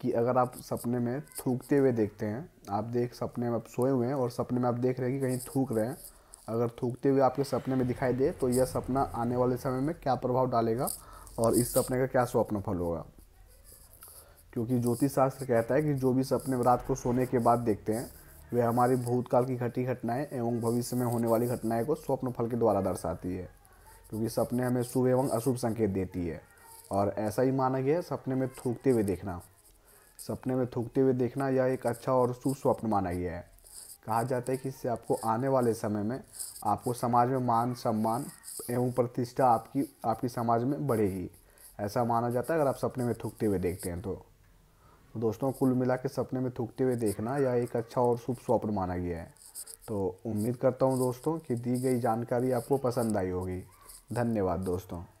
कि अगर आप सपने में थूकते हुए देखते हैं आप देख सपने में आप सोए हुए हैं और सपने में आप देख रहे हैं कि कहीं थूक रहे हैं अगर थूकते हुए आपके सपने में दिखाई दे तो यह सपना आने वाले समय में क्या प्रभाव डालेगा और इस सपने का क्या स्वप्न फल होगा क्योंकि ज्योतिष शास्त्र कहता है कि जो भी सपने रात को सोने के बाद देखते हैं वे हमारी भूतकाल की घटी घटनाएं एवं भविष्य में होने वाली घटनाएं को स्वप्न फल के द्वारा दर्शाती है क्योंकि सपने हमें शुभ एवं अशुभ संकेत देती है और ऐसा ही माना गया है सपने में थूकते हुए देखना सपने में थूकते हुए देखना यह एक अच्छा और स्वप्न माना गया है कहा जाता है कि इससे आपको आने वाले समय में आपको समाज में मान सम्मान एवं प्रतिष्ठा आपकी आपकी समाज में बढ़ेगी ऐसा माना जाता है अगर आप सपने में थूकते हुए देखते हैं तो, तो दोस्तों कुल मिला के सपने में थूकते हुए देखना यह एक अच्छा और शुभ स्वप्न माना गया है तो उम्मीद करता हूँ दोस्तों कि दी गई जानकारी आपको पसंद आई होगी धन्यवाद दोस्तों